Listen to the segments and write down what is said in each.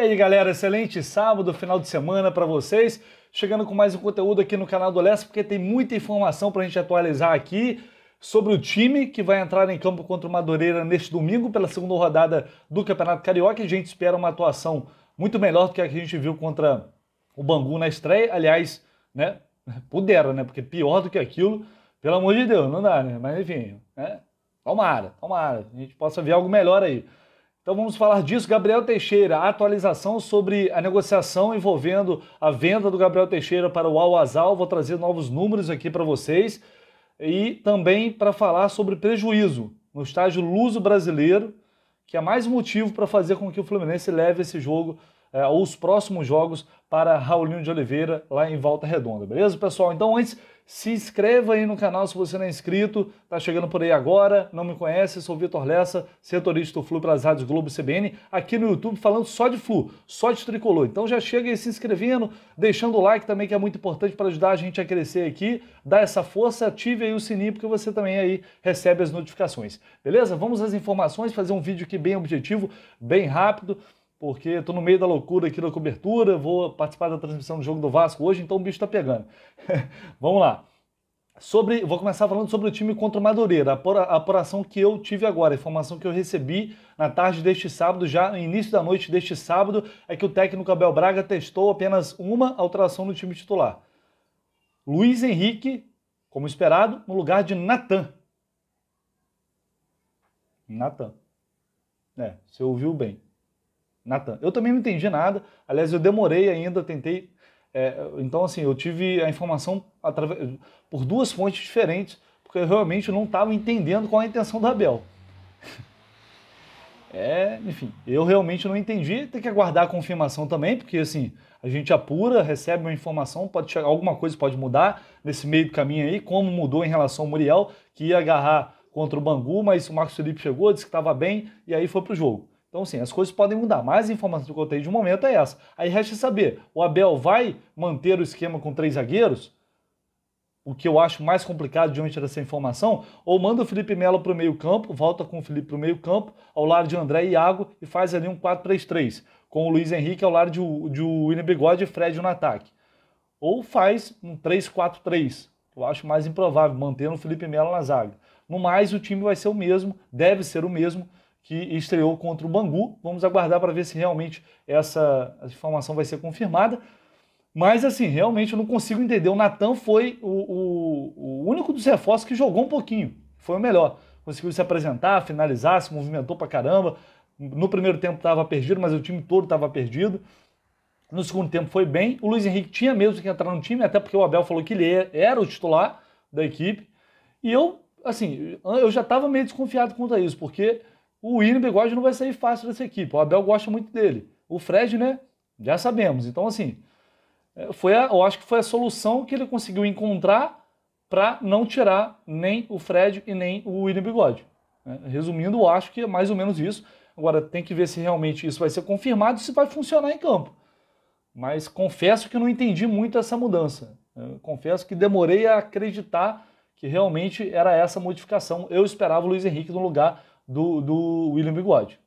E aí, galera, excelente sábado, final de semana para vocês. Chegando com mais um conteúdo aqui no canal do Alessa, porque tem muita informação para a gente atualizar aqui sobre o time que vai entrar em campo contra o Madureira neste domingo pela segunda rodada do Campeonato Carioca. A gente espera uma atuação muito melhor do que a que a gente viu contra o Bangu na estreia. Aliás, né, pudera, né, porque pior do que aquilo, pelo amor de Deus, não dá, né? Mas enfim, né? Tomara, tomara, a gente possa ver algo melhor aí. Então vamos falar disso. Gabriel Teixeira, atualização sobre a negociação envolvendo a venda do Gabriel Teixeira para o Al Azal. Vou trazer novos números aqui para vocês e também para falar sobre prejuízo no estágio luso brasileiro, que é mais motivo para fazer com que o Fluminense leve esse jogo é, ou os próximos jogos para Raulinho de Oliveira lá em Volta Redonda, beleza, pessoal? Então, antes, se inscreva aí no canal se você não é inscrito, tá chegando por aí agora, não me conhece, sou Vitor Lessa, setorista do Flu para as rádios Globo CBN, aqui no YouTube falando só de Flu, só de Tricolor. Então já chega aí se inscrevendo, deixando o like também que é muito importante para ajudar a gente a crescer aqui, dá essa força, ative aí o sininho porque você também aí recebe as notificações, beleza? Vamos às informações, fazer um vídeo aqui bem objetivo, bem rápido, porque estou no meio da loucura aqui da cobertura, vou participar da transmissão do jogo do Vasco hoje, então o bicho está pegando. Vamos lá. Sobre, vou começar falando sobre o time contra o Madureira, a apuração que eu tive agora, a informação que eu recebi na tarde deste sábado, já no início da noite deste sábado, é que o técnico Abel Braga testou apenas uma alteração no time titular. Luiz Henrique, como esperado, no lugar de Natan. Natan. É, você ouviu bem. Natan. Eu também não entendi nada. Aliás, eu demorei ainda, tentei. É, então, assim, eu tive a informação através, por duas fontes diferentes, porque eu realmente não estava entendendo qual a intenção do Abel. É, enfim, eu realmente não entendi. Tem que aguardar a confirmação também, porque assim, a gente apura, recebe uma informação, pode chegar, alguma coisa pode mudar nesse meio do caminho aí, como mudou em relação ao Muriel, que ia agarrar contra o Bangu, mas o Marcos Felipe chegou, disse que estava bem, e aí foi pro jogo. Então, assim, as coisas podem mudar, mas a informação que eu tenho de momento é essa. Aí resta saber, o Abel vai manter o esquema com três zagueiros? O que eu acho mais complicado diante dessa informação, ou manda o Felipe Melo para o meio campo, volta com o Felipe para o meio campo, ao lado de André e Iago, e faz ali um 4-3-3, com o Luiz Henrique ao lado de, de William Bigode e Fred no ataque. Ou faz um 3-4-3, eu acho mais improvável, mantendo o Felipe Melo na zaga. No mais, o time vai ser o mesmo, deve ser o mesmo, que estreou contra o Bangu. Vamos aguardar para ver se realmente essa informação vai ser confirmada. Mas, assim, realmente eu não consigo entender. O Natan foi o, o, o único dos reforços que jogou um pouquinho. Foi o melhor. Conseguiu se apresentar, finalizar, se movimentou para caramba. No primeiro tempo estava perdido, mas o time todo estava perdido. No segundo tempo foi bem. O Luiz Henrique tinha mesmo que entrar no time, até porque o Abel falou que ele é, era o titular da equipe. E eu, assim, eu já estava meio desconfiado quanto a isso, porque o William Bigode não vai sair fácil dessa equipe. O Abel gosta muito dele. O Fred, né? Já sabemos. Então, assim, é, foi a, eu acho que foi a solução que ele conseguiu encontrar para não tirar nem o Fred e nem o William Bigode. Né? Resumindo, eu acho que é mais ou menos isso. Agora, tem que ver se realmente isso vai ser confirmado e se vai funcionar em campo. Mas confesso que não entendi muito essa mudança. Eu confesso que demorei a acreditar que realmente era essa modificação. Eu esperava o Luiz Henrique no lugar do, do William Bigode.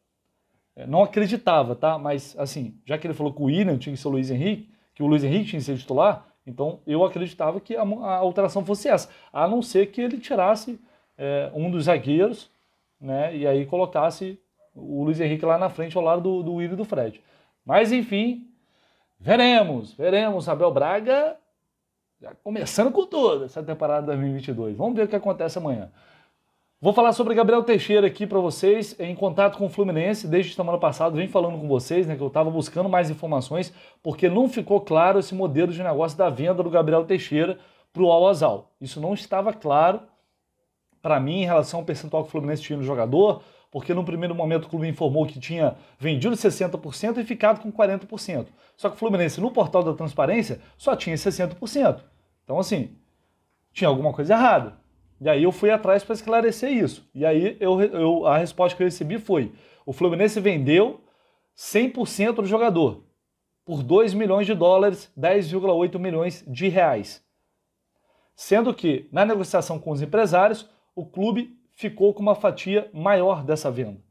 É, não acreditava, tá? Mas, assim, já que ele falou que o William tinha que ser o Luiz Henrique, que o Luiz Henrique tinha que ser titular, então eu acreditava que a, a alteração fosse essa, a não ser que ele tirasse é, um dos zagueiros, né? E aí colocasse o Luiz Henrique lá na frente ao lado do, do William e do Fred. Mas, enfim, veremos, veremos. Abel Braga já começando com toda essa temporada 2022. Vamos ver o que acontece amanhã. Vou falar sobre Gabriel Teixeira aqui para vocês, é em contato com o Fluminense, desde semana passada, vem falando com vocês, né, que eu estava buscando mais informações, porque não ficou claro esse modelo de negócio da venda do Gabriel Teixeira para o Al-Azal. Isso não estava claro para mim em relação ao percentual que o Fluminense tinha no jogador, porque no primeiro momento o clube informou que tinha vendido 60% e ficado com 40%. Só que o Fluminense, no portal da transparência, só tinha 60%. Então, assim, tinha alguma coisa errada. E aí eu fui atrás para esclarecer isso. E aí eu, eu, a resposta que eu recebi foi: o Fluminense vendeu 100% do jogador por 2 milhões de dólares, 10,8 milhões de reais. Sendo que, na negociação com os empresários, o clube ficou com uma fatia maior dessa venda.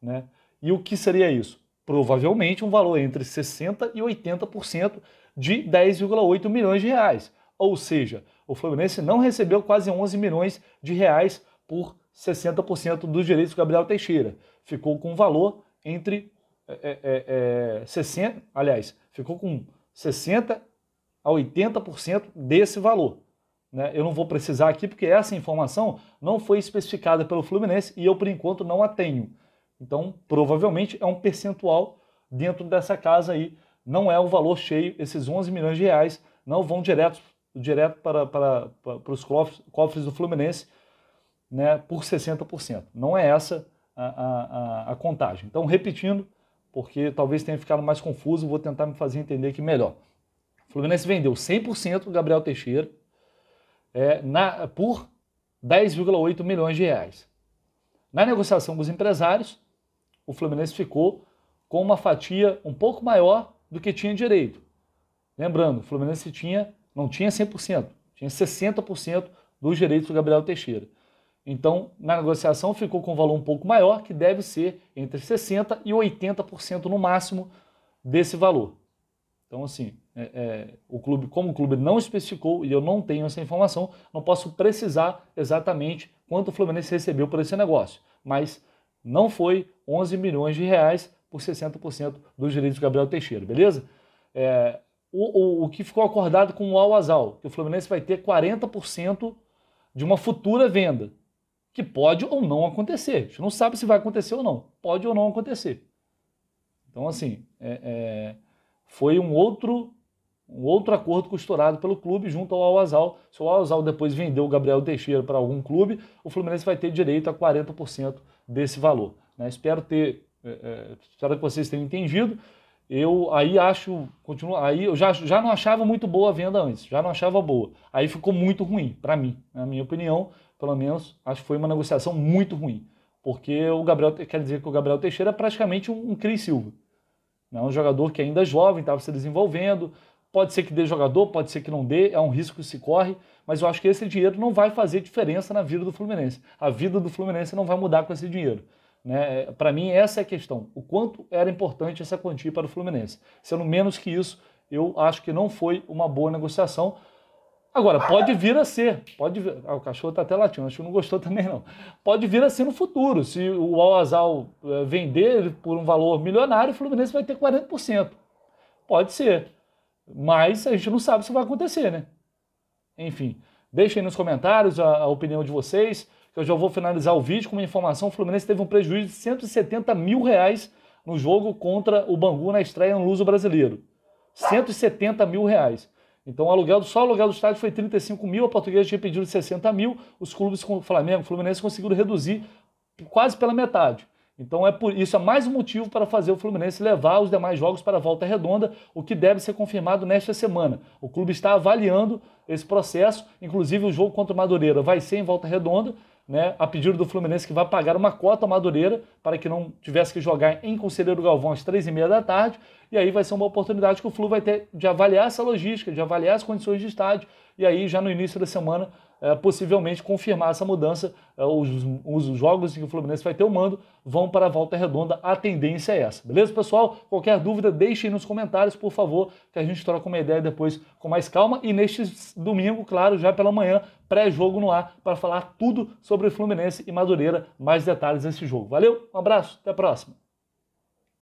Né? E o que seria isso? Provavelmente um valor entre 60% e 80% de 10,8 milhões de reais. Ou seja, o Fluminense não recebeu quase 11 milhões de reais por 60% dos direitos do Gabriel Teixeira. Ficou com um valor entre é, é, é, 60, é, aliás, ficou com 60 a 80% desse valor. Né? Eu não vou precisar aqui porque essa informação não foi especificada pelo Fluminense e eu por enquanto não a tenho. Então, provavelmente é um percentual dentro dessa casa aí. Não é o valor cheio, esses 11 milhões de reais não vão direto direto para, para, para, para os cofres, cofres do Fluminense né, por 60%. Não é essa a, a, a contagem. Então, repetindo, porque talvez tenha ficado mais confuso, vou tentar me fazer entender aqui melhor. O Fluminense vendeu 100% do Gabriel Teixeira é, na, por 10,8 milhões de reais. Na negociação com os empresários, o Fluminense ficou com uma fatia um pouco maior do que tinha direito. Lembrando, o Fluminense tinha não tinha 100%, tinha 60% dos direitos do Gabriel Teixeira. Então, na negociação ficou com um valor um pouco maior, que deve ser entre 60% e 80% no máximo desse valor. Então, assim, é, é, o clube, como o clube não especificou e eu não tenho essa informação, não posso precisar exatamente quanto o Fluminense recebeu por esse negócio. Mas não foi 11 milhões de reais por 60% dos direitos do Gabriel Teixeira, beleza? É, o, o, o que ficou acordado com o Al-Azal, que o Fluminense vai ter 40% de uma futura venda, que pode ou não acontecer. A gente não sabe se vai acontecer ou não, pode ou não acontecer. Então, assim, é, é, foi um outro um outro acordo costurado pelo clube junto ao Al-Azal. Se o Al-Azal depois vender o Gabriel Teixeira para algum clube, o Fluminense vai ter direito a 40% desse valor. Né? Espero ter é, é espero que vocês tenham entendido eu aí acho, continua, aí eu já, já não achava muito boa a venda antes, já não achava boa. Aí ficou muito ruim para mim, na minha opinião, pelo menos, acho que foi uma negociação muito ruim, porque o Gabriel, quer dizer que o Gabriel Teixeira é praticamente um, um Cris Silva. É um jogador que ainda é jovem, estava se desenvolvendo, pode ser que dê jogador, pode ser que não dê, é um risco que se corre, mas eu acho que esse dinheiro não vai fazer diferença na vida do Fluminense. A vida do Fluminense não vai mudar com esse dinheiro. Né? É, para mim, essa é a questão. O quanto era importante essa quantia para o Fluminense. Sendo menos que isso, eu acho que não foi uma boa negociação. Agora, pode vir a ser. Pode vir... ah, o cachorro está até latindo, acho que não gostou também, não. Pode vir a ser no futuro. Se o Al-Azal é, vender por um valor milionário, o Fluminense vai ter 40%. Pode ser. Mas a gente não sabe se vai acontecer, né? Enfim, deixem nos comentários a, a opinião de vocês. Que Eu já vou finalizar o vídeo com uma informação. O Fluminense teve um prejuízo de 170 mil reais no jogo contra o Bangu na estreia no Luso Brasileiro. 170 mil reais. Então, o aluguel, só o aluguel do estádio foi 35 mil, a portuguesa tinha pedido 60 mil, os clubes o Flamengo, Fluminense conseguiram reduzir quase pela metade. Então, é por isso é mais um motivo para fazer o Fluminense levar os demais jogos para a volta redonda, o que deve ser confirmado nesta semana. O clube está avaliando esse processo, inclusive o jogo contra o Madureira vai ser em volta redonda, né, a pedido do Fluminense, que vai pagar uma cota ao Madureira para que não tivesse que jogar em Conselheiro Galvão às três e meia da tarde. E aí vai ser uma oportunidade que o Flu vai ter de avaliar essa logística, de avaliar as condições de estádio. E aí, já no início da semana, é, possivelmente confirmar essa mudança. É, os, os, jogos que o Fluminense vai ter o mando vão para a volta redonda. A tendência é essa. Beleza, pessoal? Qualquer dúvida, deixem nos comentários, por favor, que a gente troca uma ideia depois com mais calma. E neste domingo, claro, já pela manhã, pré-jogo no ar, para falar tudo sobre o Fluminense e Madureira. Mais detalhes desse jogo. Valeu, um abraço, até a próxima.